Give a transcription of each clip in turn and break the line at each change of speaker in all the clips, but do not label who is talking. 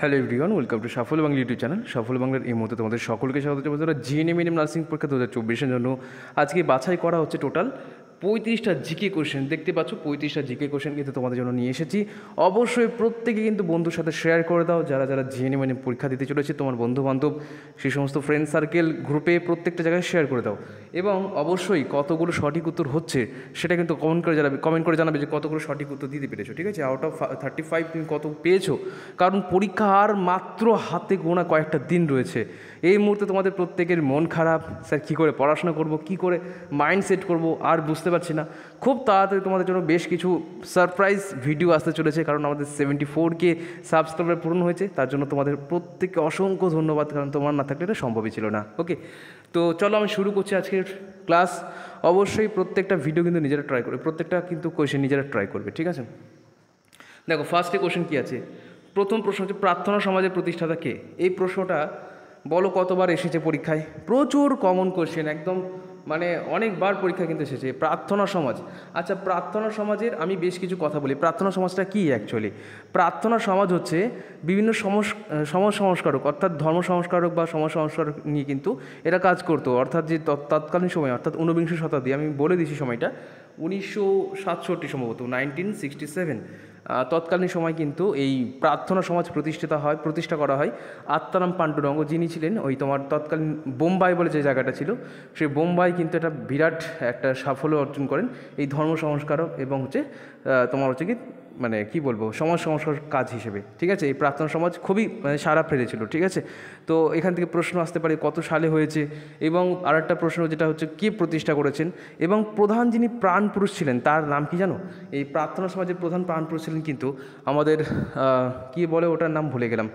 hello everyone welcome to Safal Bangla YouTube channel Safal বাংলার এই মুহূর্তে তোমাদের সকলকে স্বাগত জানাবো যারা জিএনএম নার্সিং পরীক্ষা দু হাজার চব্বিশের জন্য আজকে বাছাই করা হচ্ছে টোটাল পঁয়ত্রিশটা জিকে কোশ্চেন দেখতে পাচ্ছ পঁয়ত্রিশটা জিকে কোয়েশ্চেন কিন্তু তোমাদের জন্য নিয়ে এসেছি অবশ্যই প্রত্যেকে কিন্তু বন্ধুর সাথে শেয়ার করে দাও যারা যারা জিএনএ মানে পরীক্ষা দিতে চলেছে তোমার বন্ধু বান্ধব সেই সমস্ত ফ্রেন্ড সার্কেল গ্রুপে প্রত্যেকটা জায়গায় শেয়ার করে দাও এবং অবশ্যই কতগুলো সঠিক উত্তর হচ্ছে সেটা কিন্তু কমেন্ট করে জানাবে কমেন্ট করে জানাবে যে কতগুলো সঠিক উত্তর দিতে পেরেছো ঠিক আছে আউট অফ থার্টি ফাইভ তুমি কত পেয়েছো কারণ পরীক্ষা আর মাত্র হাতে গোনা কয়েকটা দিন রয়েছে এই মুহূর্তে তোমাদের প্রত্যেকের মন খারাপ স্যার কী করে পড়াশোনা করব কি করে মাইন্ড সেট করব আর বুঝতে পারছি না খুব তাড়াতাড়ি তোমাদের জন্য বেশ কিছু সারপ্রাইজ ভিডিও আসতে চলেছে কারণ আমাদের সেভেন্টি ফোর কে সাবস্ক্রাইবার পূরণ হয়েছে তার জন্য তোমাদের প্রত্যেককে অসংখ্য ধন্যবাদ কারণ তোমার না থাকলে এটা সম্ভবই ছিল না ওকে তো চলো আমি শুরু করছি আজকের ক্লাস অবশ্যই প্রত্যেকটা ভিডিও কিন্তু নিজেরা ট্রাই করবে প্রত্যেকটা কিন্তু কোয়েশ্চেন নিজেরা ট্রাই করবে ঠিক আছে দেখো ফার্স্টে কোয়েশ্চেন কী আছে প্রথম প্রশ্ন হচ্ছে প্রার্থনা সমাজের প্রতিষ্ঠাতা কে এই প্রশ্নটা বলো কতবার এসেছে পরীক্ষায় প্রচুর কমন কোয়েশ্চেন একদম মানে অনেকবার পরীক্ষা কিন্তু এসেছে প্রার্থনা সমাজ আচ্ছা প্রার্থনা সমাজের আমি বেশ কিছু কথা বলি প্রার্থনা সমাজটা কী অ্যাকচুয়ালি প্রার্থনা সমাজ হচ্ছে বিভিন্ন সমাজ সংস্কারক অর্থাৎ ধর্ম সংস্কারক বা সমাজ সংস্কারক নিয়ে কিন্তু এরা কাজ করতো অর্থাৎ যে তৎকালীন সময় অর্থাৎ ঊনবিংশ শতাব্দী আমি বলে দিছি সময়টা উনিশশো সাতষট্টি সম্ভবত নাইনটিন সিক্সটি সেভেন তৎকালীন সময় কিন্তু এই প্রার্থনা সমাজ প্রতিষ্ঠিত হয় প্রতিষ্ঠা করা হয় আত্মারাম পাণ্ডুরঙ্গ যিনি ছিলেন ওই তোমার তৎকালীন বোম্বাই বলে যে জায়গাটা ছিল সেই বোম্বাই কিন্তু একটা বিরাট একটা সাফল্য অর্জন করেন এই ধর্ম সংস্কারক এবং হচ্ছে তোমার হচ্ছে কি মানে কি বলবো সমাজ সংস্কার কাজ হিসেবে ঠিক আছে এই প্রাক্তন সমাজ খুবই মানে সারা ফেলেছিল ঠিক আছে তো এখান থেকে প্রশ্ন আসতে পারে কত সালে হয়েছে এবং আর একটা প্রশ্ন যেটা হচ্ছে কে প্রতিষ্ঠা করেছেন এবং প্রধান যিনি প্রাণপুরুষ ছিলেন তার নাম কি জানো এই প্রার্থনা সমাজের প্রধান প্রাণপুরুষ ছিলেন কিন্তু আমাদের কি বলে ওটার নাম ভুলে গেলাম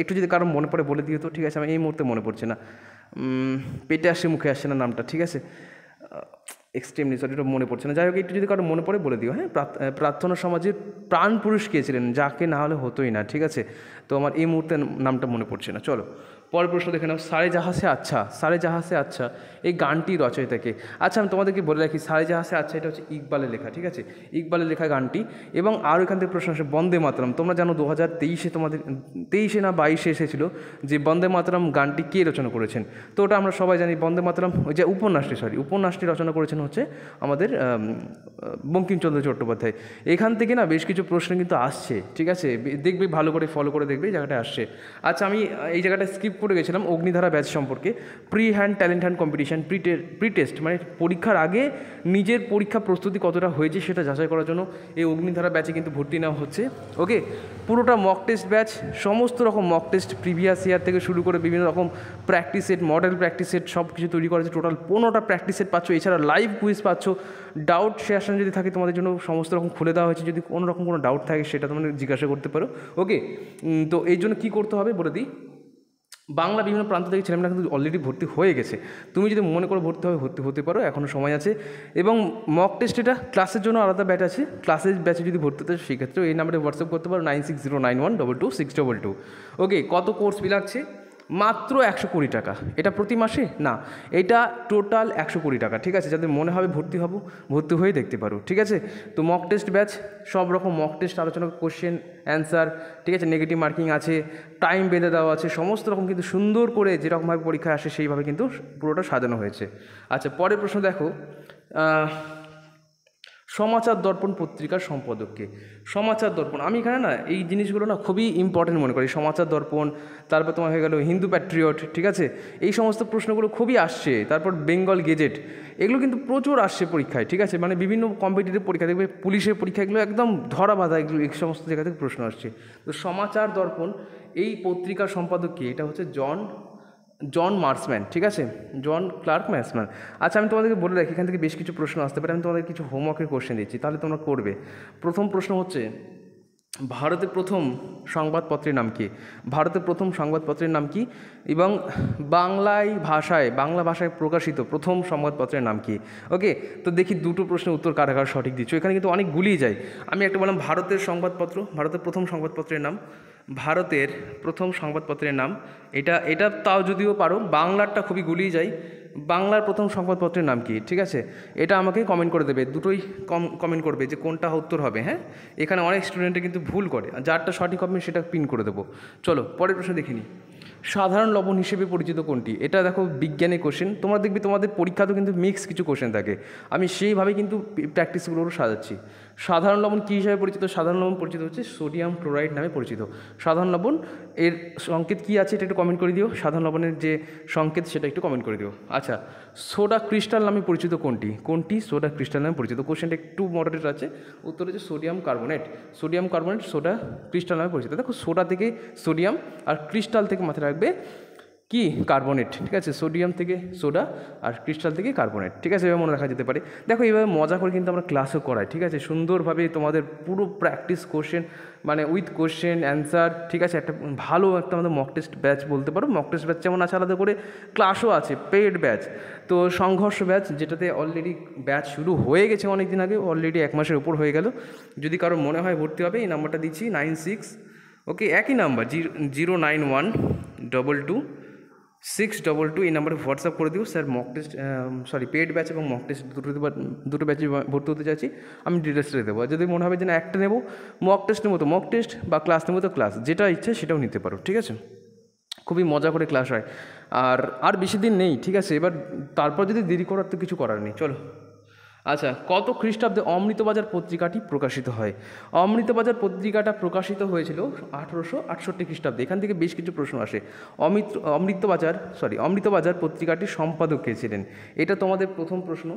একটু যদি কারো মনে পড়ে বলে দিও তো ঠিক আছে আমি এই মুহূর্তে মনে পড়ছে না পেটে আসে মুখে আসছে না নামটা ঠিক আছে এক্সট্রিমলি সরি এটা মনে পড়ছে না যাই হোক একটু যদি কারো মনে পড়ে বলে দিও হ্যাঁ প্রার্থনা সমাজের প্রাণ পুরুষ কে ছিলেন যাকে না হলে হতোই না ঠিক আছে তো আমার এই মুহূর্তে নামটা মনে পড়ছে না চলো পরের প্রশ্ন দেখে নাও সারে জাহাসে আচ্ছা সারে জাহাসে আচ্ছা এই গানটি রচয়িতাকে আচ্ছা আমি তোমাদেরকে বলে রাখি সারে জাহাসে আচ্ছা এটা হচ্ছে ইকবালের লেখা ঠিক আছে ইকবালের লেখা গানটি এবং আরও এখান থেকে প্রশ্ন আসে বন্দে মাতরম তোমরা জানো দু হাজার তেইশে তোমাদের তেইশে না বাইশে এসেছিল যে বন্দে মাতরম গানটি কে রচনা করেছেন তো ওটা আমরা সবাই জানি বন্দে মাতরম ওই যে উপন্যাসটি সরি উপন্যাসটি রচনা করেছেন হচ্ছে আমাদের বঙ্কিমচন্দ্র চট্টোপাধ্যায় এখান থেকে না বেশ কিছু প্রশ্ন কিন্তু আসছে ঠিক আছে দেখবে ভালো করে ফলো করে দেখবে এই জায়গাটা আসছে আচ্ছা আমি এই জায়গাটা স্কিপ পড়ে গেছিলাম অগ্নিধারা ব্যাচ সম্পর্কে pre hand talent hand competition pre pre test মানে পরীক্ষার আগে নিজের পরীক্ষা প্রস্তুতি কতটা হয়েছে সেটা যাচাই করার জন্য এই অগ্নিধারা ব্যাচে কিন্তু ভর্তি নেওয়া হচ্ছে ওকে পুরোটা মক টেস্ট ব্যাচ সমস্ত রকম মক টেস্ট প্রিভিয়াস ইয়ার থেকে শুরু করে বিভিন্ন রকম practice set model practice set সব কিছু তৈরি করা হয়েছে টোটাল পনেরোটা প্র্যাকটিস সেট পাচ্ছ এছাড়া লাইভ কুইজ পাচ্ছ ডাউট সেশন যদি থাকে তোমাদের জন্য সমস্ত রকম খুলে দেওয়া হয়েছে যদি কোনো রকম কোনো ডাউট থাকে সেটা তোমাদের জিজ্ঞাসা করতে পারো ওকে তো এই জন্য কী করতে হবে বলে দিই বাংলা বিভিন্ন প্রান্ত থেকে ছেলেমেয়েরা কিন্তু অলরেডি ভর্তি হয়ে গেছে তুমি যদি মনে করো ভর্তি হবে ভর্তি হতে পারো এখনও সময় আছে এবং মক টেস্ট এটা ক্লাসের জন্য আলাদা ব্যাচ আছে ক্লাসের ব্যাচে যদি ভর্তি হতে সেক্ষেত্রে এই নাম্বারে হোয়াটসঅ্যাপ করতে পারো nine six zero nine one double two six double two okay কত কোর্স লাগছে মাত্র একশো কুড়ি টাকা এটা প্রতি মাসে না এটা টোটাল একশো কুড়ি টাকা ঠিক আছে যাদের মনে হবে ভর্তি হব ভর্তি হয়ে দেখতে পারো ঠিক আছে তো মক টেস্ট ব্যাচ সব রকম মক টেস্ট আলোচনা কোশ্চেন অ্যান্সার ঠিক আছে নেগেটিভ মার্কিং আছে টাইম বেঁধে দেওয়া আছে সমস্ত রকম কিন্তু সুন্দর করে যেরকমভাবে পরীক্ষা আসে সেইভাবে কিন্তু পুরোটা সাজানো হয়েছে আচ্ছা পরের প্রশ্ন দেখো সমাচার দর্পণ পত্রিকার সম্পাদককে সমাচার দর্পণ আমি এখানে না এই জিনিসগুলো না খুবই ইম্পর্টেন্ট মনে করি সমাচার দর্পণ তারপর তোমার হয়ে গেল হিন্দু প্যাট্রিয়ট ঠিক আছে এই সমস্ত প্রশ্নগুলো খুবই আসছে তারপর বেঙ্গল গেজেট এগুলো কিন্তু প্রচুর আসছে পরীক্ষায় ঠিক আছে মানে বিভিন্ন কম্পিটিটিভ পরীক্ষা দেখবে পুলিশের পরীক্ষা এগুলো একদম ধরা বাঁধা এগুলো এই সমস্ত জায়গা থেকে প্রশ্ন আসছে তো সমাচার দর্পণ এই পত্রিকার সম্পাদক এটা হচ্ছে জন জন মার্সম্যান ঠিক আছে জন ক্লার্ক ম্যাসম্যান আচ্ছা আমি তোমাদেরকে বলে রাখি এখান থেকে বেশ কিছু প্রশ্ন আসতে পারে আমি তোমাদের কিছু হোমওয়ার্কের কোশ্চেন দিচ্ছি তাহলে তোমরা করবে প্রথম প্রশ্ন হচ্ছে ভারতের প্রথম সংবাদপত্রের নাম কি ভারতের প্রথম সংবাদপত্রের নাম কি এবং বাংলায় ভাষায় বাংলা ভাষায় প্রকাশিত প্রথম সংবাদপত্রের নাম কি ওকে তো দেখি দুটো প্রশ্নের উত্তর কারাগার সঠিক দিচ্ছ এখানে কিন্তু অনেক গুলিয়ে যায় আমি একটা বললাম ভারতের সংবাদপত্র ভারতের প্রথম সংবাদপত্রের নাম ভারতের প্রথম সংবাদপত্রের নাম এটা এটা তাও যদিও পারো বাংলারটা খুবই গুলিয়ে যায় বাংলার প্রথম সংবাদপত্রের নাম কি ঠিক আছে এটা আমাকে কমেন্ট করে দেবে দুটোই কম কমেন্ট করবে যে কোনটা উত্তর হবে হ্যাঁ এখানে অনেক স্টুডেন্টে কিন্তু ভুল করে যারটা সঠিক হবে সেটা পিন করে দেবো চলো পরের প্রশ্ন দেখে নিই সাধারণ লবণ হিসেবে পরিচিত কোনটি এটা দেখো বিজ্ঞানের কোশ্চেন তোমরা দেখবে তোমাদের পরীক্ষাতেও কিন্তু মিক্স কিছু কোশ্চেন থাকে আমি সেইভাবে কিন্তু প্র্যাকটিসগুলো সাজাচ্ছি সাধারণ লবণ কী হিসাবে পরিচিত সাধারণ লবণ পরিচিত হচ্ছে সোডিয়াম ক্লোরাইড নামে পরিচিত সাধারণ লবণ এর সংকেত কী আছে এটা একটু কমেন্ট করে দিও সাধারণ লবণের যে সংকেত সেটা একটু কমেন্ট করে দিও আচ্ছা সোডা ক্রিস্টাল নামে পরিচিত কোনটি কোনটি সোডা ক্রিস্টাল নামে পরিচিত কোশ্চেনটা একটু মডারেট আছে উত্তর হচ্ছে sodium carbonate sodium carbonate soda crystal নামে পরিচিত দেখো সোডা থেকে সোডিয়াম আর ক্রিস্টাল থেকে মাথায় রাখবে কি কার্বনেট ঠিক আছে সোডিয়াম থেকে সোডা আর ক্রিস্টাল থেকে কার্বনেট ঠিক আছে এভাবে মনে রাখা যেতে পারে দেখো এইভাবে মজা করে কিন্তু আমরা ক্লাসও করাই ঠিক আছে সুন্দরভাবে তোমাদের পুরো প্র্যাকটিস কোশ্চেন মানে উইথ কোশ্চেন অ্যান্সার ঠিক আছে একটা ভালো একটা আমাদের মক টেস্ট ব্যাচ বলতে পারো মক টেস্ট ব্যাচ যেমন আছে আলাদা করে ক্লাসও আছে পেড ব্যাচ তো সংঘর্ষ ব্যাচ যেটাতে অলরেডি ব্যাচ শুরু হয়ে গেছে অনেক দিন আগে অলরেডি এক মাসের উপর হয়ে গেল যদি কারো মনে হয় ভর্তি হবে এই নাম্বারটা দিচ্ছি নাইন সিক্স ওকে একই number zero nine one double two six double two এই নাম্বারে হোয়াটসঅ্যাপ করে দিও sir mock test sorry paid batch এবং মক টেস্ট দুটো দুটো ব্যাচে ভর্তি হতে চাইছি আমি ডিটেলসটা দেবো যদি মনে হবে যে না একটা নেবো মক টেস্ট নেবো তো মক টেস্ট বা ক্লাস নেবো তো ক্লাস যেটা ইচ্ছে সেটাও নিতে পারো ঠিক আছে খুবই মজা করে ক্লাস হয় আর আর বেশি দিন নেই ঠিক আছে এবার তারপর যদি দেরি করার তো কিছু করার নেই চলো আচ্ছা কত খ্রিস্টাব্দে অমৃতবাজার পত্রিকাটি প্রকাশিত হয় অমৃতবাজার পত্রিকাটা প্রকাশিত হয়েছিল আঠেরোশো আটষট্টি খ্রিস্টাব্দে এখান থেকে বেশ কিছু প্রশ্ন আসে অমৃত অমৃতবাজার সরি অমৃতবাজার পত্রিকাটির সম্পাদক কে ছিলেন এটা তোমাদের প্রথম প্রশ্ন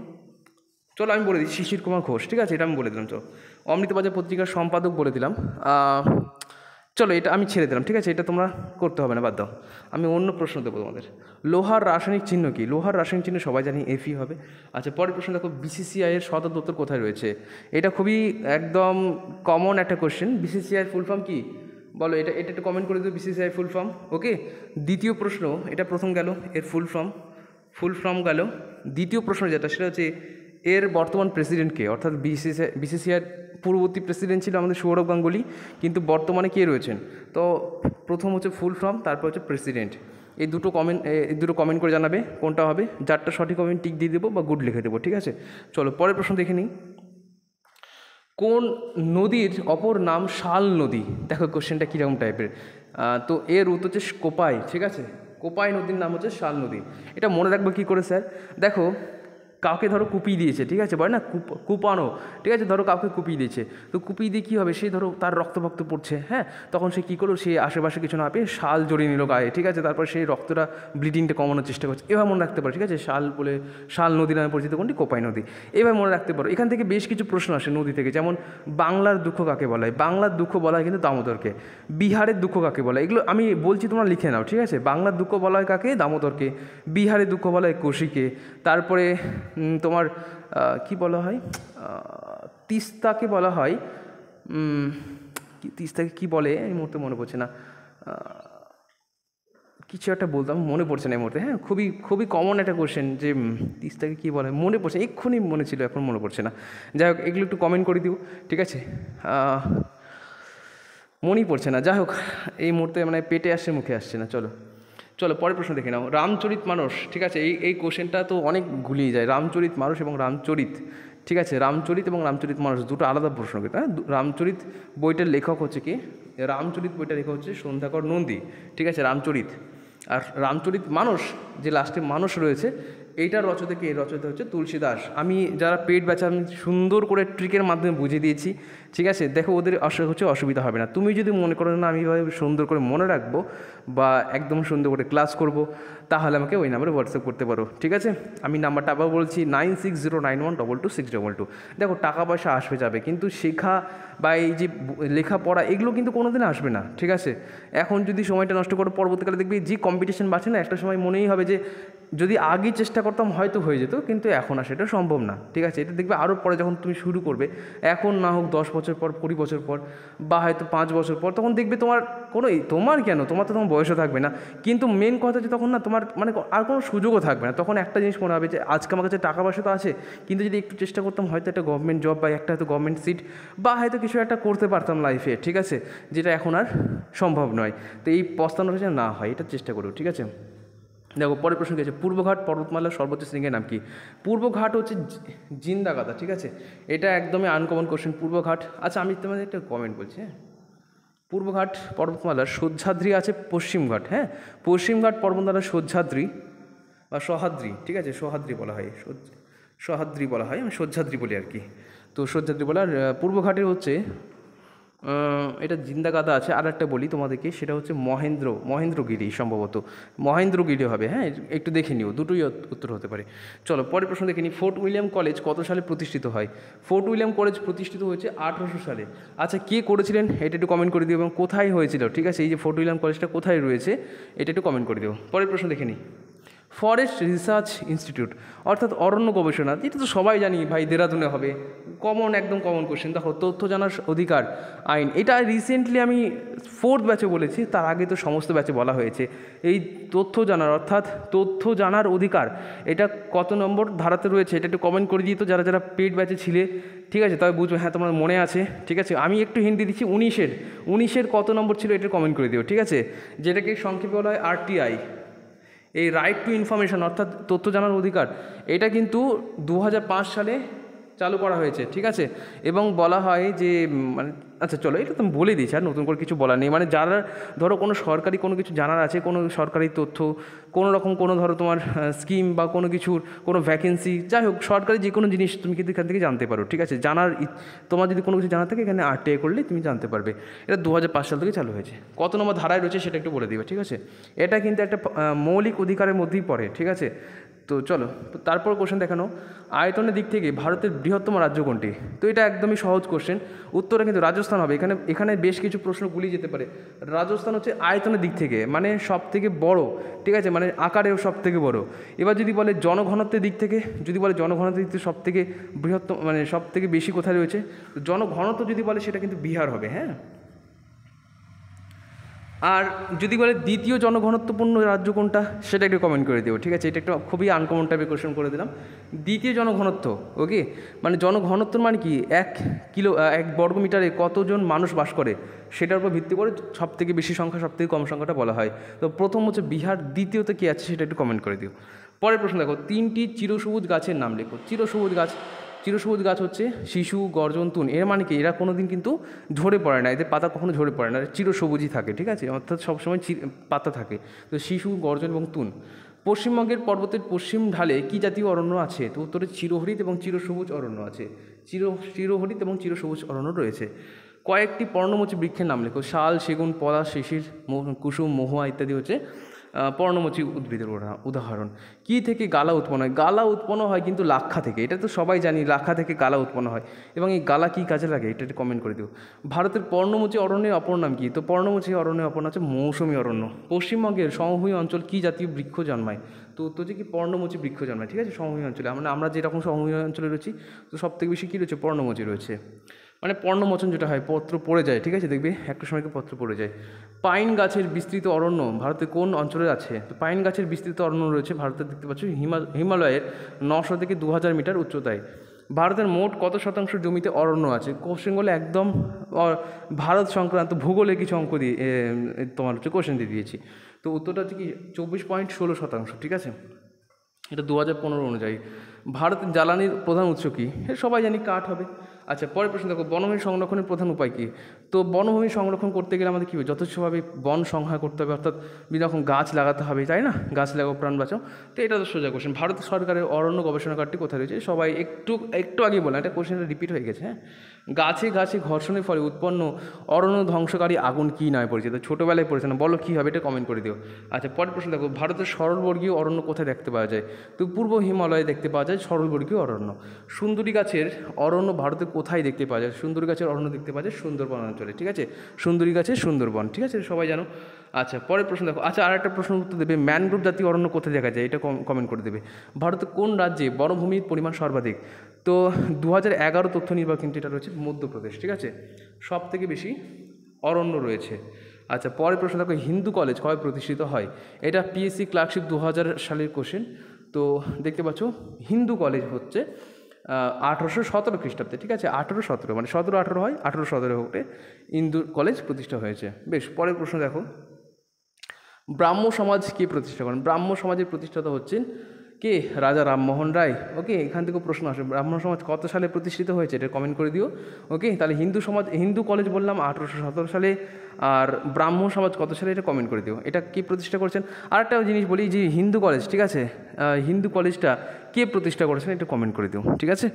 চলো আমি বলে দিই শিশির কুমার ঘোষ ঠিক আছে এটা আমি বলে দিলাম চলো অমৃতবাজার পত্রিকার সম্পাদক বলে দিলাম চলো এটা আমি ছেড়ে দিলাম ঠিক আছে এটা তোমরা করতে হবে না বাদ দাও আমি অন্য প্রশ্ন দেবো তোমাদের লোহার রাসায়নিক চিহ্ন কি লোহার রাসায়নিক চিহ্ন সবাই জানি এফি হবে আচ্ছা পরের প্রশ্ন দেখো বিসিসিআই এর সদর দপ্তর কোথায় রয়েছে এটা খুবই একদম কমন একটা কোশ্চেন বিসিসিআই ফুল ফর্ম কী বলো এটা এটা একটু কমেন্ট করে দিও বিসিসিআই ফুল ফর্ম ওকে দ্বিতীয় প্রশ্ন এটা প্রথম গেল এর ফুল ফর্ম ফুল ফর্ম গেল দ্বিতীয় প্রশ্ন যেটা সেটা হচ্ছে এর বর্তমান প্রেসিডেন্টকে অর্থাৎ বিসিসিআই বিসিসিআইয়ের পূর্ববর্তী প্রেসিডেন্ট ছিল আমাদের সৌরভ গাঙ্গুলি কিন্তু বর্তমানে কে রয়েছেন তো প্রথম হচ্ছে ফুল ফর্ম তারপর হচ্ছে প্রেসিডেন্ট এই দুটো কমেন্ট এই দুটো কমেন্ট করে জানাবে কোনটা হবে যারটা সঠিক কমেন্ট টিক দিয়ে দেবো বা গুড লিখে দেবো ঠিক আছে চলো পরের প্রশ্ন দেখে নিই কোন নদীর অপর নাম শাল নদী দেখো কোশ্চেনটা কীরকম টাইপের তো এর উত্তর হচ্ছে কোপাই ঠিক আছে কোপাই নদীর নাম হচ্ছে শাল নদী এটা মনে রাখবো কী করে স্যার দেখো কাউকে ধরো কুপিয়ে দিয়েছে ঠিক আছে বলে না কুপ কুপানো ঠিক আছে ধরো কাউকে কুপিয়ে দিয়েছে তো কুপিয়ে দিয়ে কী হবে সে ধরো তার রক্তভক্ত পড়ছে হ্যাঁ তখন সে কী করলো সে আশেপাশে কিছু না পেয়ে শাল জড়িয়ে নিল গায়ে ঠিক আছে তারপর সেই রক্তটা ব্লিডিংটা কমানোর চেষ্টা করছে এবার মনে রাখতে পারো ঠিক আছে শাল বলে শাল নদী নামে পরিচিত কোনটি কোপাই নদী এবার মনে রাখতে পারো এখান থেকে বেশ কিছু প্রশ্ন আসে নদী থেকে যেমন বাংলার দুঃখ কাকে বলা হয় বাংলার দুঃখ বলা হয় কিন্তু দামোদরকে বিহারের দুঃখ কাকে বলা হয় এগুলো আমি বলছি তোমরা লিখে নাও ঠিক আছে বাংলার দুঃখ বলা হয় কাকে দামোদরকে বিহারের দুঃখ বলা হয় কোশিকে তারপরে তোমার কি বলা হয় তিস্তাকে বলা হয় তিস্তাকে কি বলে এই মুহূর্তে মনে পড়ছে না কিছু একটা বলতাম মনে পড়ছে না এই মুহূর্তে হ্যাঁ খুবই খুবই কমন একটা কোশ্চেন যে তিস্তাকে কী বলে মনে পড়ছে এক্ষুনি মনে ছিল এখন মনে পড়ছে না যাই হোক এগুলো একটু কমেন্ট করে দিও ঠিক আছে মনেই পড়ছে না যাই হোক এই মুহূর্তে মানে পেটে আসছে মুখে আসছে না চলো চলো পরের প্রশ্ন দেখে নাও রামচরিত মানুষ ঠিক আছে এই এই কোশ্চেনটা তো অনেক গুলিয়ে যায় রামচরিত মানুষ এবং রামচরিত ঠিক আছে রামচরিত এবং রামচরিত মানুষ দুটো আলাদা প্রশ্ন কিন্তু হ্যাঁ রামচরিত বইটার লেখক হচ্ছে কি রামচরিত বইটা লেখক হচ্ছে সন্ধ্যাকর নন্দী ঠিক আছে রামচরিত আর রামচরিত মানুষ যে লাস্টে মানুষ রয়েছে এইটার রচতা কে রচয়িতা হচ্ছে তুলসী দাস আমি যারা পেট ব্যাচা আমি সুন্দর করে ট্রিকের মাধ্যমে বুঝিয়ে দিয়েছি ঠিক আছে দেখো ওদের কিছু অসুবিধা হবে না তুমি যদি মনে করো না আমি এভাবে সুন্দর করে মনে রাখবো বা একদম সুন্দর করে ক্লাস করব তাহলে আমাকে ওই নাম্বারে হোয়াটসঅ্যাপ করতে পারো ঠিক আছে আমি নাম্বারটা আবার বলছি nine six zero nine one double two six double two দেখো টাকা পয়সা আসবে যাবে কিন্তু শেখা বা এই যে লেখা পড়া এগুলো কিন্তু কোনো দিন আসবে না ঠিক আছে এখন যদি সময়টা নষ্ট করো পরবর্তীকালে দেখবি যে কম্পিটিশন বাড়ছে না একটা সময় মনেই হবে যে যদি আগে চেষ্টা করতাম হয়তো হয়ে যেত কিন্তু এখন আর সেটা সম্ভব না ঠিক আছে এটা দেখবে আরও পরে যখন তুমি শুরু করবে এখন না হোক দশ বছর বছর পর কুড়ি বছর পর বা হয়তো পাঁচ বছর পর তখন দেখবে তোমার কোনো তোমার কেন তোমার তো তখন বয়সও থাকবে না কিন্তু মেন কথা যে তখন না তোমার মানে আর কোনো সুযোগও থাকবে না তখন একটা জিনিস মনে হবে যে আজকে আমার কাছে টাকা পয়সা তো আছে কিন্তু যদি একটু চেষ্টা করতাম হয়তো একটা গভর্নমেন্ট জব বা একটা হয়তো গভর্নমেন্ট সিট বা হয়তো কিছু একটা করতে পারতাম লাইফে ঠিক আছে যেটা এখন আর সম্ভব নয় তো এই পস্তানোটা যেন না হয় এটা চেষ্টা করো ঠিক আছে দেখো পরের প্রশ্ন কি আছে পূর্বঘাট পর্বতমালার সর্বোচ্চ শৃঙ্গের নাম কি পূর্বঘাট হচ্ছে জিন্দাগাদা ঠিক আছে এটা একদমই আনকমন কোশ্চেন পূর্বঘাট আচ্ছা আমি তোমাদের একটা কমেন্ট বলছি হ্যাঁ পূর্বঘাট পর্বতমালার সহ্যাদ্রি আছে পশ্চিমঘাট হ্যাঁ পশ্চিমঘাট পর্বতমালার সহ্যাদ্রি বা সহাদ্রি ঠিক আছে সহাদ্রি বলা হয় সহাদ্রি বলা হয় আমি সহ্যাদ্রি বলি আর কি তো সহ্যাদ্রি বলার পূর্বঘাটের হচ্ছে এটা জিন্দা গাদা আছে আর একটা বলি তোমাদেরকে সেটা হচ্ছে মহেন্দ্র মহেন্দ্রগিরি সম্ভবত মহেন্দ্রগিরি হবে হ্যাঁ একটু দেখে নিও দুটোই উত্তর হতে পারে চলো পরের প্রশ্ন দেখে নিই ফোর্ট উইলিয়াম কলেজ কত সালে প্রতিষ্ঠিত হয় ফোর্ট উইলিয়াম কলেজ প্রতিষ্ঠিত হয়েছে আঠেরোশো সালে আচ্ছা কে করেছিলেন এটা একটু কমেন্ট করে দিও এবং কোথায় হয়েছিল ঠিক আছে এই যে ফোর্ট উইলিয়াম কলেজটা কোথায় রয়েছে এটা একটু কমেন্ট করে দিও পরের প্রশ্ন দেখে নিই ফরেস্ট রিসার্চ ইনস্টিটিউট অর্থাৎ অরণ্য গবেষণা এটা তো সবাই জানি ভাই দেরাদুনে হবে কমন একদম কমন কোশ্চেন দেখো তথ্য জানার অধিকার আইন এটা রিসেন্টলি আমি ফোর্থ ব্যাচে বলেছি তার আগে তো সমস্ত ব্যাচে বলা হয়েছে এই তথ্য জানার অর্থাৎ তথ্য জানার অধিকার এটা কত নম্বর ধারাতে রয়েছে এটা একটু কমেন্ট করে দিয়ে তো যারা যারা পেড ব্যাচে ছিলে ঠিক আছে তবে বুঝবে হ্যাঁ তোমার মনে আছে ঠিক আছে আমি একটু হিন্দি দিচ্ছি উনিশের উনিশের কত নম্বর ছিল এটা কমেন্ট করে দিও ঠিক আছে যেটাকে সংক্ষেপে বলা হয় আরটিআই এই রাইট টু ইনফরমেশান অর্থাৎ তথ্য জানার অধিকার এটা কিন্তু দু সালে চালু করা হয়েছে ঠিক আছে এবং বলা হয় যে মানে আচ্ছা চলো এটা তো বলে দিয়েছি আর নতুন করে কিছু বলা নেই মানে যারা ধরো কোনো সরকারি কোনো কিছু জানার আছে কোনো সরকারি তথ্য কোনো রকম কোনো ধরো তোমার স্কিম বা কোনো কিছুর কোনো ভ্যাকেন্সি যাই হোক সরকারি যে কোনো জিনিস তুমি কিন্তু এখান থেকে জানতে পারো ঠিক আছে জানার তোমার যদি কোনো কিছু জানা থাকে এখানে আরটিআই করলে তুমি জানতে পারবে এটা দু সাল থেকে চালু হয়েছে কত নম্বর ধারায় রয়েছে সেটা একটু বলে দিবে ঠিক আছে এটা কিন্তু একটা মৌলিক অধিকারের মধ্যেই পড়ে ঠিক আছে তো চলো তারপর কোশ্চেন দেখানো আয়তনের দিক থেকে ভারতের বৃহত্তম রাজ্য কোনটি তো এটা একদমই সহজ কোশ্চেন উত্তরে কিন্তু রাজস্থান হবে এখানে এখানে বেশ কিছু প্রশ্ন গুলি যেতে পারে রাজস্থান হচ্ছে আয়তনের দিক থেকে মানে সব থেকে বড় ঠিক আছে মানে আকারেও সব থেকে বড় এবার যদি বলে জনঘনত্বের দিক থেকে যদি বলে জনঘনত্বের দিক থেকে সব থেকে বৃহত্তম মানে সব থেকে বেশি কোথায় রয়েছে জনঘনত্ব যদি বলে সেটা কিন্তু বিহার হবে হ্যাঁ আর যদি বলে দ্বিতীয় জনঘনত্বপূর্ণ রাজ্য কোনটা সেটা একটু কমেন্ট করে দেবো ঠিক আছে এটা একটা খুবই আনকমন টাইপের কোয়েশন করে দিলাম দ্বিতীয় জনঘনত্ব ওকে মানে জনঘনত্ব মানে কি এক কিলো এক বর্গমিটারে কতজন মানুষ বাস করে সেটার উপর ভিত্তি করে সব থেকে বেশি সংখ্যা সব থেকে কম সংখ্যাটা বলা হয় তো প্রথম হচ্ছে বিহার দ্বিতীয়তে কী আছে সেটা একটু কমেন্ট করে দিও পরের প্রশ্ন দেখো তিনটি চিরসবুজ গাছের নাম লেখো চিরসবুজ গাছ চিরসবুজ গাছ হচ্ছে শিশু গর্জন্তুন এর মানে কি এরা কোনোদিন কিন্তু ঝরে পড়ে না এদের পাতা কখনো ঝরে পড়ে না চিরসবুজই থাকে ঠিক আছে অর্থাৎ সবসময় পাতা থাকে তো শিশু গর্জন এবং তুন পশ্চিমবঙ্গের পর্বতের পশ্চিম ঢালে কী জাতীয় অরণ্য আছে তো উত্তরে চিরহরিত এবং চিরসবুজ অরণ্য আছে চির চিরহরিত এবং চিরসবুজ অরণ্য রয়েছে কয়েকটি পর্ণমোচী বৃক্ষের নাম লেখো শাল সেগুন পলা শিশির কুসুম মহুয়া ইত্যাদি হচ্ছে পর্ণমোচী উদ্ভিদের উদাহরণ কি থেকে গালা উৎপন্ন হয় গালা উৎপন্ন হয় কিন্তু লাক্ষা থেকে এটা তো সবাই জানি লাক্ষা থেকে গালা উৎপন্ন হয় এবং এই গালা কি কাজে লাগে এটা কমেন্ট করে দিও ভারতের পর্ণমোচী অরণ্যের অপর নাম কী তো পর্ণমোচী অরণ্যের অপর নাম হচ্ছে মৌসুমী অরণ্য পশ্চিমবঙ্গের সমভূমি অঞ্চল কি জাতীয় বৃক্ষ জন্মায় তো তো যে কি পর্ণমোচী বৃক্ষ জন্মায় ঠিক আছে সমভূমি অঞ্চলে আমরা আমরা যেরকম সমভূমি অঞ্চলে রয়েছি তো সব থেকে বেশি কী রয়েছে পর্ণমোচী রয়েছে মানে পর্ণমোচন যেটা হয় পত্র পড়ে যায় ঠিক আছে দেখবি একটা সময় পত্র পড়ে যায় পাইন গাছের বিস্তৃত অরণ্য ভারতে কোন অঞ্চলে আছে তো পাইন গাছের বিস্তৃত অরণ্য রয়েছে ভারতে দেখতে পাচ্ছ হিমা হিমালয়ের নশো থেকে দু হাজার মিটার উচ্চতায় ভারতের মোট কত শতাংশ জমিতে অরণ্য আছে কোশ্চেনগুলো একদম ভারত সংক্রান্ত ভূগোলে কিছু অঙ্ক দিয়ে তোমার হচ্ছে কোশ্চেন দিয়ে দিয়েছি তো উত্তরটা হচ্ছে কি চব্বিশ পয়েন্ট ষোলো শতাংশ ঠিক আছে এটা দু হাজার পনেরো অনুযায়ী ভারতের জ্বালানির প্রধান উৎস কী সবাই জানি কাঠ হবে আচ্ছা পরের প্রশ্ন দেখো বনভূমি সংরক্ষণের প্রধান উপায় কী তো বনভূমি সংরক্ষণ করতে গেলে আমাদের কী হবে যথেষ্টভাবে বন সংহার করতে হবে অর্থাৎ বিভিন্ন রকম গাছ লাগাতে হবে তাই না গাছ লাগাও প্রাণ বাঁচাও তো এটা তো সোজা কোশ্চেন ভারত সরকারের অরণ্য গবেষণাগারটি কোথায় রয়েছে সবাই একটু একটু আগে বললাম এটা কোশ্চেনটা রিপিট হয়ে গেছে হ্যাঁ গাছে গাছে ঘর্ষণের ফলে উৎপন্ন অরণ্য ধ্বংসকারী আগুন কী নয় পরিচিত ছোটোবেলায় পড়েছে না বলো কী হবে এটা কমেন্ট করে দিও আচ্ছা পরের প্রশ্ন দেখো ভারতের সরলবর্গীয় অরণ্য কোথায় দেখতে পাওয়া যায় তো পূর্ব হিমালয়ে দেখতে পাওয়া যায় সরলবর্গীয় অরণ্য সুন্দরী গাছের অরণ্য ভারতের কোথায় দেখতে পাওয়া যায় সুন্দর গাছের অরণ্য দেখতে পাওয়া যায় সুন্দরবন অঞ্চলে ঠিক আছে সুন্দরী গাছের সুন্দরবন ঠিক আছে সবাই জানো আচ্ছা পরের প্রশ্ন দেখো আচ্ছা আর একটা প্রশ্ন উত্তর দেবে ম্যানগ্রোভ জাতীয় অরণ্য কোথায় দেখা যায় এটা কমেন্ট করে দেবে ভারতে কোন রাজ্যে বনভূমির পরিমাণ সর্বাধিক তো দু হাজার এগারো তথ্য নির্বাহ কিন্তু এটা রয়েছে মধ্যপ্রদেশ ঠিক আছে সব থেকে বেশি অরণ্য রয়েছে আচ্ছা পরের প্রশ্ন দেখো হিন্দু কলেজ কবে প্রতিষ্ঠিত হয় এটা পিএসসি ক্লার্কশিপ দু সালের কোশ্চেন তো দেখতে পাচ্ছ হিন্দু কলেজ হচ্ছে আঠেরোশো সতেরো খ্রিস্টাব্দে ঠিক আছে আঠেরো সতেরো মানে সতেরো আঠেরো হয় আঠেরো সতেরো হোটে ইন্দু কলেজ প্রতিষ্ঠা হয়েছে বেশ পরের প্রশ্ন দেখো ব্রাহ্ম সমাজ কে প্রতিষ্ঠা করেন ব্রাহ্ম সমাজের প্রতিষ্ঠাতা হচ্ছেন কে রাজা রামমোহন রায় ওকে এখান থেকে প্রশ্ন আসে ব্রাহ্মণ সমাজ কত সালে প্রতিষ্ঠিত হয়েছে এটা কমেন্ট করে দিও ওকে তাহলে হিন্দু সমাজ হিন্দু কলেজ বললাম আঠেরোশো সতেরো সালে আর ব্রাহ্ম সমাজ কত সালে এটা কমেন্ট করে দিও এটা কি প্রতিষ্ঠা করছেন আর একটা জিনিস বলি যে হিন্দু কলেজ ঠিক আছে হিন্দু কলেজটা কে প্রতিষ্ঠা করেছেন এটা কমেন্ট করে দিও ঠিক আছে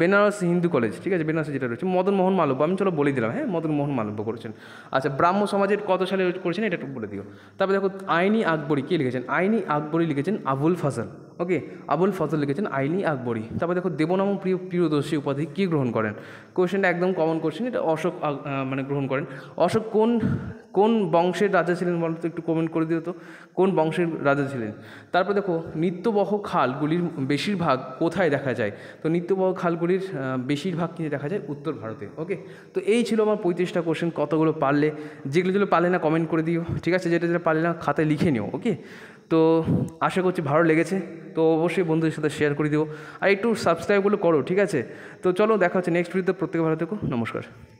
বেনারস হিন্দু কলেজ ঠিক আছে বেনারসে যেটা রয়েছে মদন মোহন মালব্য আমি চলো বলে দিলাম হ্যাঁ মদন মোহন মালব্য করেছেন আচ্ছা ব্রাহ্ম সমাজের কত সালে করেছেন এটা একটু বলে দিও তারপরে দেখো আইনি আকবরী কে লিখেছেন আইনি আকবরী লিখেছেন আবুল ফাজল ওকে আবুল ফজল লিখেছেন আইনি আকবরী তারপর দেখো দেবনাম প্রিয় প্রিয়দর্শী উপাধি কী গ্রহণ করেন কোয়েশনটা একদম কমন কোয়েশন এটা অশোক মানে গ্রহণ করেন অশোক কোন কোন বংশের রাজা ছিলেন বলতো একটু কমেন্ট করে দিও তো কোন বংশের রাজা ছিলেন তারপর দেখো নিত্যবহ খালগুলির বেশিরভাগ কোথায় দেখা যায় তো নিত্যবহ খালগুলির বেশিরভাগ কিন্তু দেখা যায় উত্তর ভারতে ওকে তো এই ছিল আমার পঁয়ত্রিশটা কোশ্চেন কতগুলো পারলে যেগুলো যেগুলো পারলে না কমেন্ট করে দিও ঠিক আছে যেটা যেটা পারলে না খাতায় লিখে নিও ওকে তো আশা করছি ভালো লেগেছে তো অবশ্যই বন্ধুদের সাথে শেয়ার করে দিও আর একটু সাবস্ক্রাইবগুলো করো ঠিক আছে তো চলো দেখা হচ্ছে নেক্সট ভিডিওতে প্রত্যেকে ভালো থেকো নমস্কার